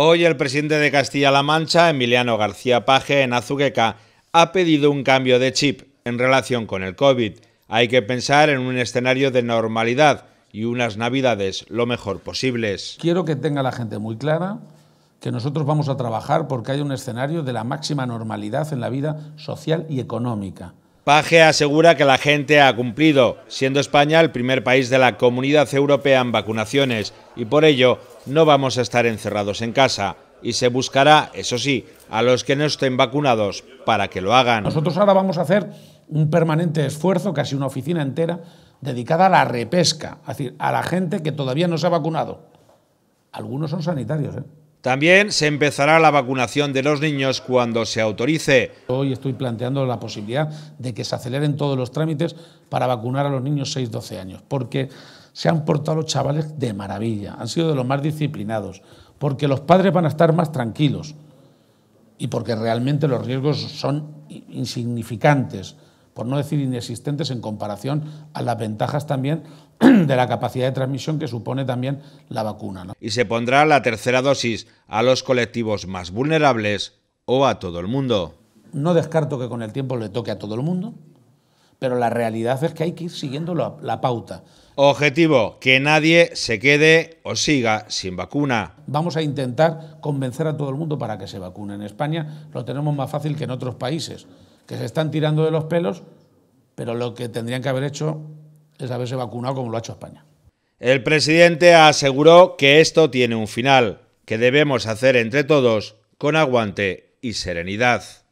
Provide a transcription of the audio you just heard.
Hoy el presidente de Castilla-La Mancha, Emiliano García Paje, en Azuqueca, ha pedido un cambio de chip en relación con el COVID. Hay que pensar en un escenario de normalidad y unas navidades lo mejor posibles. Quiero que tenga la gente muy clara que nosotros vamos a trabajar porque hay un escenario de la máxima normalidad en la vida social y económica. Paje asegura que la gente ha cumplido, siendo España el primer país de la comunidad europea en vacunaciones y por ello no vamos a estar encerrados en casa y se buscará, eso sí, a los que no estén vacunados para que lo hagan. Nosotros ahora vamos a hacer un permanente esfuerzo, casi una oficina entera, dedicada a la repesca, es decir, a la gente que todavía no se ha vacunado. Algunos son sanitarios, ¿eh? También se empezará la vacunación de los niños cuando se autorice. Hoy estoy planteando la posibilidad de que se aceleren todos los trámites para vacunar a los niños 6-12 años, porque se han portado los chavales de maravilla, han sido de los más disciplinados, porque los padres van a estar más tranquilos y porque realmente los riesgos son insignificantes por no decir inexistentes en comparación a las ventajas también de la capacidad de transmisión que supone también la vacuna. Y se pondrá la tercera dosis a los colectivos más vulnerables o a todo el mundo. No descarto que con el tiempo le toque a todo el mundo, pero la realidad es que hay que ir siguiendo la, la pauta. Objetivo, que nadie se quede o siga sin vacuna. Vamos a intentar convencer a todo el mundo para que se vacune. En España lo tenemos más fácil que en otros países que se están tirando de los pelos, pero lo que tendrían que haber hecho es haberse vacunado como lo ha hecho España. El presidente aseguró que esto tiene un final, que debemos hacer entre todos con aguante y serenidad.